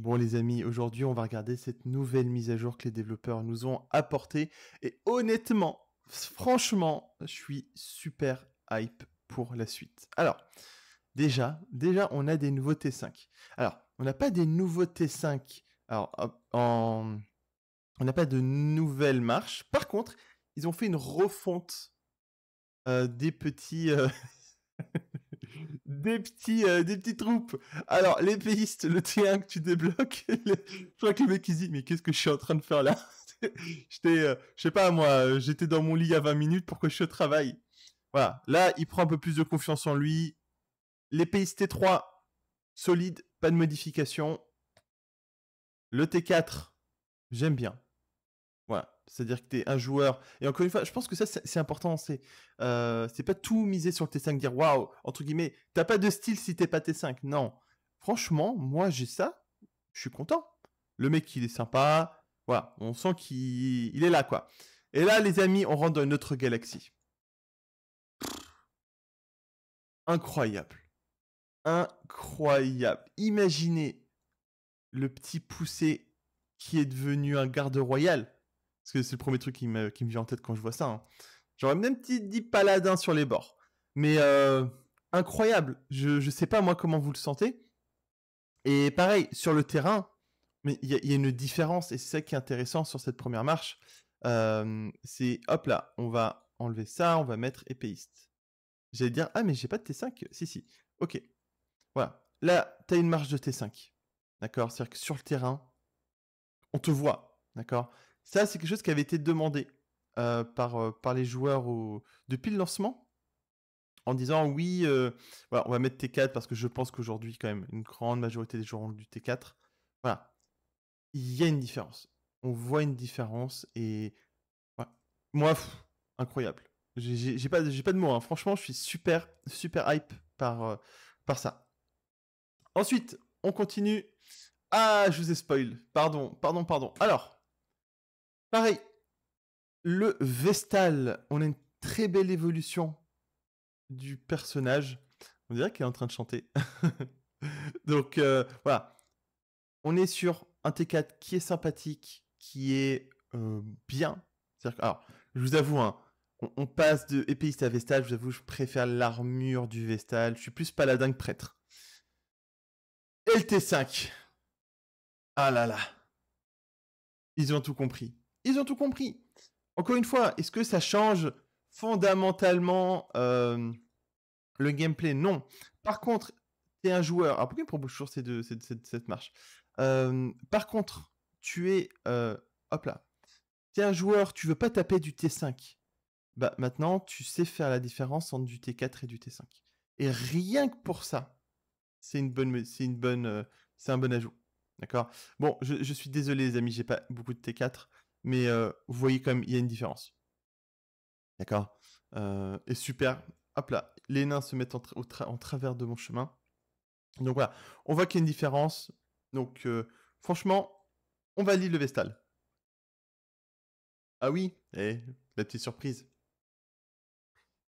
Bon les amis, aujourd'hui on va regarder cette nouvelle mise à jour que les développeurs nous ont apportée. Et honnêtement, franchement, je suis super hype pour la suite. Alors, déjà, déjà on a des nouveautés 5 Alors, on n'a pas des nouveautés 5 alors, on n'a pas de nouvelles marches. Par contre, ils ont fait une refonte euh, des petits... Euh, des petits euh, des petites troupes. Alors l'épéiste, le T1 que tu débloques, je crois que le mec il dit mais qu'est-ce que je suis en train de faire là J'étais euh, je sais pas moi, euh, j'étais dans mon lit il y a 20 minutes, pour que je travaille, Voilà, là il prend un peu plus de confiance en lui. L'épéiste T3 solide, pas de modification. Le T4, j'aime bien. Voilà. C'est-à-dire que tu es un joueur. Et encore une fois, je pense que ça, c'est important. Euh, c'est pas tout miser sur le T5, dire waouh, entre guillemets, t'as pas de style si t'es pas T5. Non. Franchement, moi, j'ai ça. Je suis content. Le mec, il est sympa. Voilà. On sent qu'il il est là, quoi. Et là, les amis, on rentre dans une autre galaxie. Incroyable. Incroyable. Imaginez le petit poussé qui est devenu un garde royal parce que c'est le premier truc qui me, vient en tête quand je vois ça. J'aurais hein. même dit paladin sur les bords. Mais euh, incroyable. Je, ne sais pas, moi, comment vous le sentez. Et pareil, sur le terrain, mais il y, a une différence, et c'est ça qui est intéressant sur cette première marche. Euh, c'est hop là, on va enlever ça, on va mettre épéiste. J'allais dire, ah, mais j'ai pas de T5 Si, si. Ok. Voilà. Là, tu as une marche de T5. D'accord C'est-à-dire que sur le terrain, on te voit. D'accord ça, c'est quelque chose qui avait été demandé euh, par, euh, par les joueurs depuis le lancement, en disant oui, euh, voilà, on va mettre T4 parce que je pense qu'aujourd'hui, quand même, une grande majorité des joueurs ont du T4. Voilà. Il y a une différence. On voit une différence et. Moi, incroyable. J'ai pas, pas de mots. Hein. Franchement, je suis super, super hype par, par ça. Ensuite, on continue. Ah, je vous ai spoil. Pardon, pardon, pardon. Alors, Pareil, le Vestal, on a une très belle évolution du personnage. On dirait qu'il est en train de chanter. Donc euh, voilà, on est sur un T4 qui est sympathique, qui est euh, bien. alors, je vous avoue, hein, on, passe de épéiste à Vestal. Je vous avoue, je préfère l'armure du Vestal. Je suis plus paladin que prêtre. Et le t 5 Ah là là. Ils ont tout compris. Ils ont tout compris. Encore une fois, est-ce que ça change fondamentalement euh, le gameplay Non. Par contre, tu es un joueur. pourquoi il propose toujours cette, marche euh, Par contre, tu es. Euh, hop là. es un joueur, tu veux pas taper du T5. Bah maintenant, tu sais faire la différence entre du T4 et du T5. Et rien que pour ça, c'est une bonne, c'est une bonne, c'est un bon ajout. D'accord. Bon, je, je, suis désolé les amis, j'ai pas beaucoup de T4 mais vous voyez quand même, il y a une différence. D'accord Et super. Hop là, les nains se mettent en, travers de mon chemin. Donc voilà, on voit qu'il y a une différence. Donc franchement, on valide le Vestal. Ah oui Et eh, la petite surprise.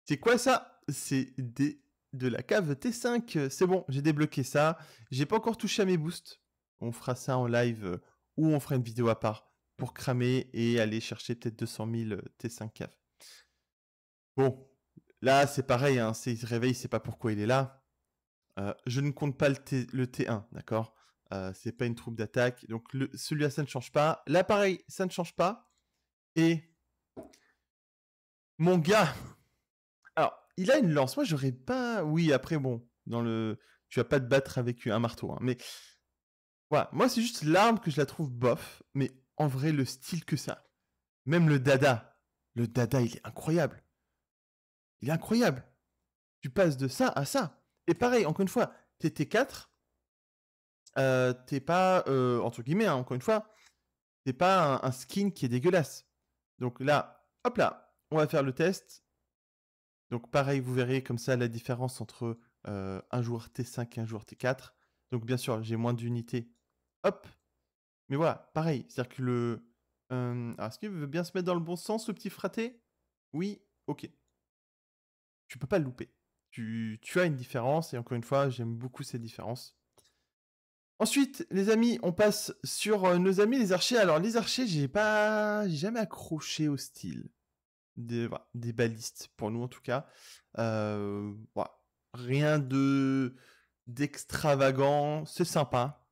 C'est quoi ça C'est des... de la cave T5. C'est bon, j'ai débloqué ça. J'ai pas encore touché à mes boosts. On fera ça en live euh, ou on fera une vidéo à part pour cramer et aller chercher peut-être 200 000 T5 cave. Bon, là c'est pareil, hein, il se réveille, c'est pas pourquoi il est là. Euh, je ne compte pas le, T, le 1 d'accord euh, C'est pas une troupe d'attaque. Donc celui-là, ça ne change pas. L'appareil ça ne change pas. Et mon gars, alors il a une lance. Moi, j'aurais pas. Oui, après bon, dans le, tu vas pas te battre avec un marteau, hein, mais voilà. Moi, c'est juste l'arme que je la trouve bof. Mais en vrai le style que ça. Même le dada. Le dada, il est incroyable. Il est incroyable. Tu passes de ça à ça. Et pareil, encore une fois, t 4 euh, t'es pas, euh, entre guillemets, hein, encore une fois, t'es pas un, skin qui est dégueulasse. Donc là, hop là, on va faire le test. Donc pareil, vous verrez comme ça la différence entre euh, un joueur T5 et un joueur T4. Donc bien sûr, j'ai moins d'unités. Hop, mais voilà, pareil, c'est-à-dire que le... Euh, est-ce qu'il veut bien se mettre dans le bon sens, ce petit fraté Oui, ok. Tu peux pas le louper. Tu, tu as une différence, et encore une fois, j'aime beaucoup ces différences. Ensuite, les amis, on passe sur euh, nos amis les archers. Alors, les archers, j'ai pas jamais accroché au style des, balistes, pour nous en tout cas. Euh, rien de d'extravagant, c'est sympa.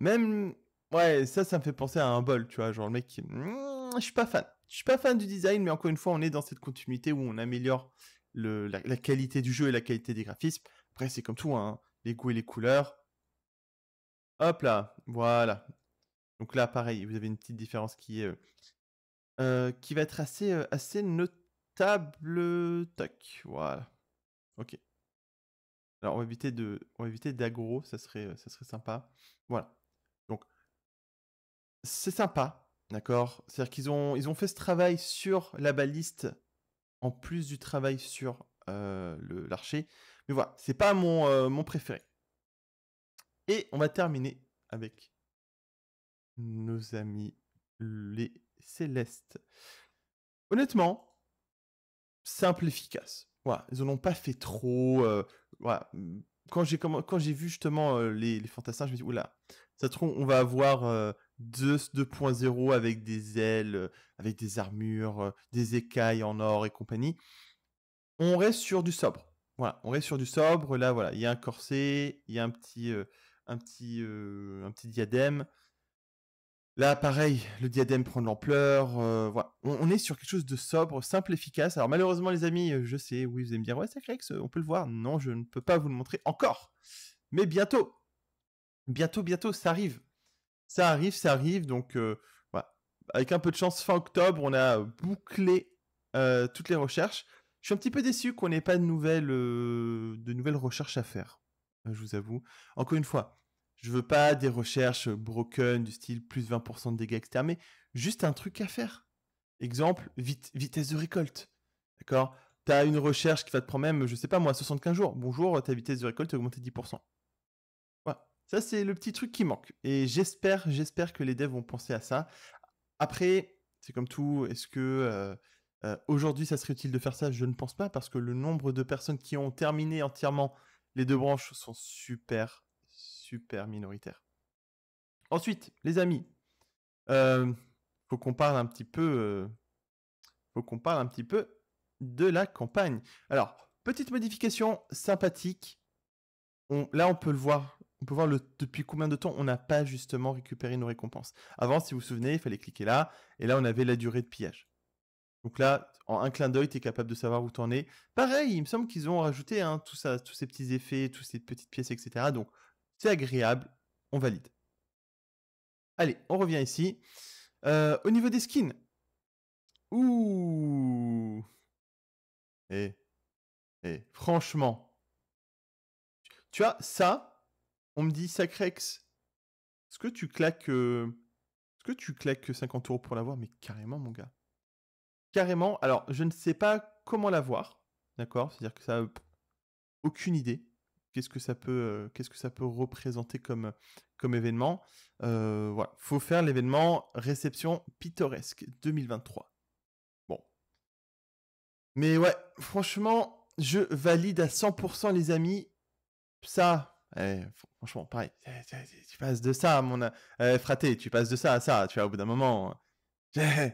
Même, ouais, ça, ça me fait penser à un bol, tu vois, genre le mec qui, «Mmh, je suis pas fan. Je suis pas fan du design, mais encore une fois, on est dans cette continuité où on améliore le, la, qualité du jeu et la qualité des graphismes. Après, c'est comme tout, hein, les goûts et les couleurs. Hop là, voilà. Donc là, pareil, vous avez une petite différence qui est, euh, euh, qui va être assez, euh, assez notable. Tac, voilà. Ok. Alors, on va éviter de, on va éviter d'aggro, ça serait, euh, ça serait sympa. Voilà. Donc, c'est sympa, d'accord. C'est-à-dire qu'ils ont, ils ont fait ce travail sur la baliste en plus du travail sur euh, l'archer. Mais voilà, c'est pas mon, euh, mon préféré. Et on va terminer avec nos amis les célestes. Honnêtement, simple, efficace. Voilà, ils n'en ont pas fait trop voilà. Mmh, quand j'ai quand j'ai vu justement les, les, fantassins, je me dis dit oula, ça trouve on va avoir euh, 2.0 avec des ailes, avec des armures, des écailles en or et compagnie. On reste sur du sobre. Voilà, on reste sur du sobre. Là voilà, il y a un corset, il y a un petit un petit un petit diadème. Là, pareil, le diadème prend de l'ampleur. Euh, voilà. on, est sur quelque chose de sobre, simple, efficace. Alors malheureusement, les amis, euh, je sais, oui, vous allez me dire, ouais, que euh, on peut le voir. Non, je ne peux pas vous le montrer encore. Mais bientôt, bientôt, bientôt, ça arrive. Ça arrive, ça arrive. Donc, voilà. avec un peu de chance, fin octobre, on a bouclé toutes les recherches. Je suis un petit peu déçu qu'on n'ait pas de de nouvelles recherches à faire. je vous avoue. Encore une fois, je veux pas des recherches broken du style plus 20% de dégâts etc. mais juste un truc à faire. Exemple, vitesse de récolte. D'accord Tu as une recherche qui va te prendre même, je sais pas moi, 75 jours. Bonjour, ta vitesse de récolte est augmentée 10%. Voilà. Ça, c'est le petit truc qui manque. Et j'espère, j'espère que les devs vont penser à ça. Après, c'est comme tout, est-ce que euh, euh, aujourd'hui ça serait utile de faire ça Je ne pense pas, parce que le nombre de personnes qui ont terminé entièrement les deux branches sont super super minoritaire. Ensuite, les amis, euh, faut qu'on parle un petit peu, euh, faut qu'on parle un petit peu de la campagne. Alors, petite modification sympathique. là, on peut le voir. On peut voir depuis combien de temps on n'a pas justement récupéré nos récompenses. Avant, si vous vous souvenez, il fallait cliquer là, et là on avait la durée de pillage. Donc là, en un clin d'œil, tu es capable de savoir où en es. Pareil, il me semble qu'ils ont rajouté hein, tout ça, tous ces petits effets, toutes ces petites pièces, etc. Donc c'est agréable, on valide. Allez, on revient ici. Euh, au niveau des skins. Ouh. Et, eh, eh, franchement, tu as ça. On me dit Sacrex. Est-ce que tu claques, euh, est-ce que tu claques 50 euros pour l'avoir Mais carrément, mon gars. Carrément. Alors, je ne sais pas comment l'avoir, d'accord C'est-à-dire que ça, aucune idée qu'est-ce que ça peut euh, qu'est-ce que ça peut représenter comme comme événement euh, voilà faut faire l'événement réception pittoresque 2023 bon mais ouais franchement je valide à 100% les amis ça eh, franchement pareil eh, eh, tu passes de ça à mon fraté tu passes de ça à ça tu vois au bout d'un moment hein.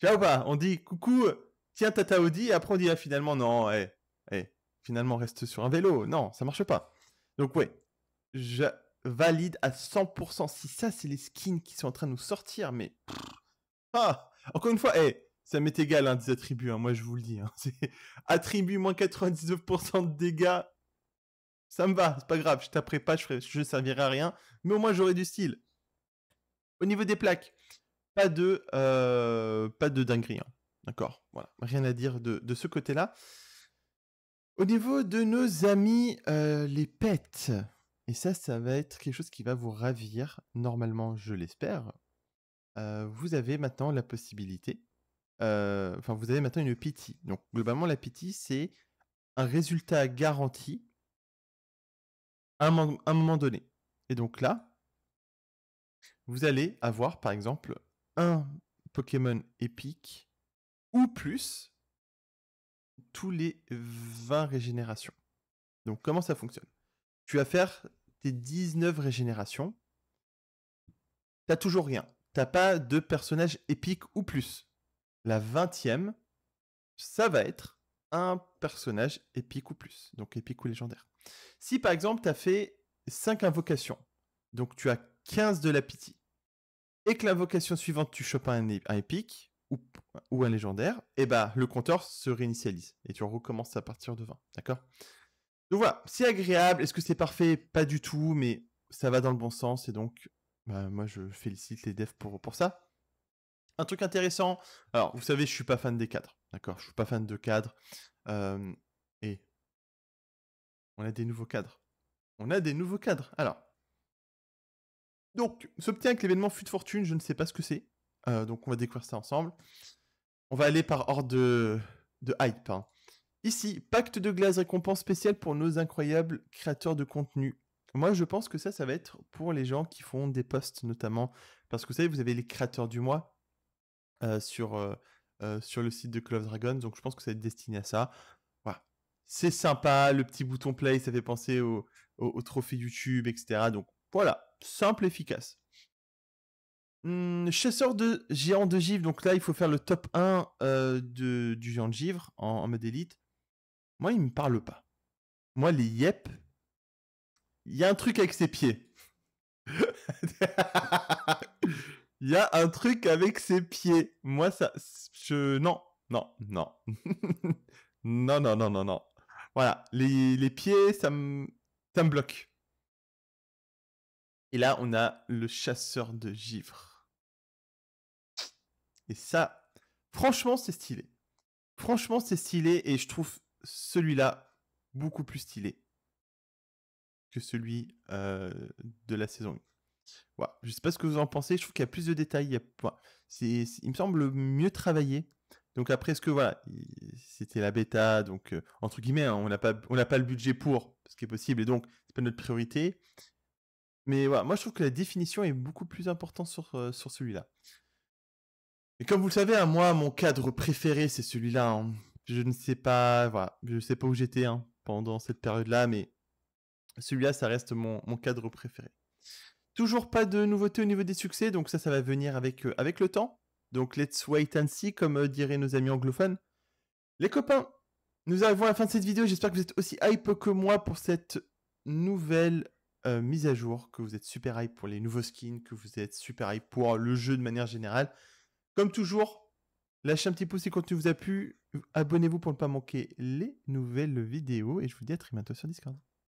tu vois ou pas on dit coucou tiens tata Audi après on dit ah, finalement non eh, finalement reste sur un vélo. Non, ça marche pas. Donc ouais, je valide à 100%. Si ça, c'est les skins qui sont en train de nous sortir, mais... Ah Encore une fois, ça m'est égal, hein, des attributs, hein, moi je vous le dis. Hein, attributs moins 99% de dégâts, ça me va, c'est pas grave, je taperai pas, je, ne servirai à rien, mais au moins j'aurai du style. Au niveau des plaques, pas de, euh, pas de dinguerie. Hein, d'accord, rien à dire de, de ce côté-là. Au niveau de nos amis, euh, les pets. Et ça, ça va être quelque chose qui va vous ravir, normalement, je l'espère. Euh, vous avez maintenant la possibilité. Euh, enfin, vous avez maintenant une pity. Donc, globalement, la pity, c'est un résultat garanti à un moment donné. Et donc là, vous allez avoir, par exemple, un Pokémon épique ou plus tous les 20 régénérations. Donc comment ça fonctionne Tu vas faire tes 19 régénérations. T'as toujours rien. T'as pas de personnage épique ou plus. La 20e, ça va être un personnage épique ou plus. Donc épique ou légendaire. Si par exemple tu as fait 5 invocations, donc tu as 15 de la pitié, et que l'invocation suivante tu chopes un épique, ou, un légendaire, et eh bah ben, le compteur se réinitialise et tu recommences à partir de 20. D'accord Donc voilà, c'est agréable. Est-ce que c'est parfait Pas du tout, mais ça va dans le bon sens et donc bah, moi je félicite les devs pour, pour ça. Un truc intéressant, alors vous savez, je suis pas fan des cadres, d'accord Je suis pas fan de cadres. Euh, et on a des nouveaux cadres. On a des nouveaux cadres. Alors, donc, s'obtient que avec l'événement Fut Fortune, je ne sais pas ce que c'est. Euh, donc on va découvrir ça ensemble. On va aller par ordre de, hype. Hein. Ici, pacte de glace récompense spéciale pour nos incroyables créateurs de contenu. Moi, je pense que ça, ça va être pour les gens qui font des posts notamment. Parce que vous savez, vous avez les créateurs du mois euh, sur, euh, sur le site de Call Dragon. Dragons. Donc je pense que ça va être destiné à ça. Voilà. C'est sympa, le petit bouton play, ça fait penser au, au, au trophée YouTube, etc. Donc voilà, simple, efficace. Hum, chasseur de géants de givre, donc là il faut faire le top 1 euh, de, du géant de givre en, mode élite. Moi il me parle pas. Moi les yep, il y a un truc avec ses pieds. Il y a un truc avec ses pieds. Moi ça, je non, non, non, non, non, non, non, non. Voilà, les, pieds ça ça me bloque. Et là on a le chasseur de givre. Et ça, franchement, c'est stylé. Franchement, c'est stylé et je trouve celui-là beaucoup plus stylé que celui euh, de la saison 1. Voilà. je sais pas ce que vous en pensez, je trouve qu'il y a plus de détails. Il, il me semble mieux travaillé. Donc après, ce que voilà, c'était la bêta, donc euh, entre guillemets, hein, on n'a pas, pas le budget pour ce qui est possible, et donc c'est pas notre priorité. Mais voilà, moi je trouve que la définition est beaucoup plus importante sur, euh, sur celui-là. Et comme vous le savez, à hein, moi, mon cadre préféré, c'est celui-là. Hein. Je ne sais pas, voilà, je sais pas où j'étais hein, pendant cette période-là, mais celui-là, ça reste mon, cadre préféré. Toujours pas de nouveautés au niveau des succès, donc ça, ça va venir avec, euh, avec le temps. Donc let's wait and see, comme euh, diraient nos amis anglophones. Les copains, nous arrivons à la fin de cette vidéo. J'espère que vous êtes aussi hype que moi pour cette nouvelle euh, mise à jour, que vous êtes super hype pour les nouveaux skins, que vous êtes super hype pour le jeu de manière générale. Comme toujours, lâchez un petit pouce si le contenu vous a plu. Abonnez-vous pour ne pas manquer les nouvelles vidéos. Et je vous dis à très bientôt sur Discord.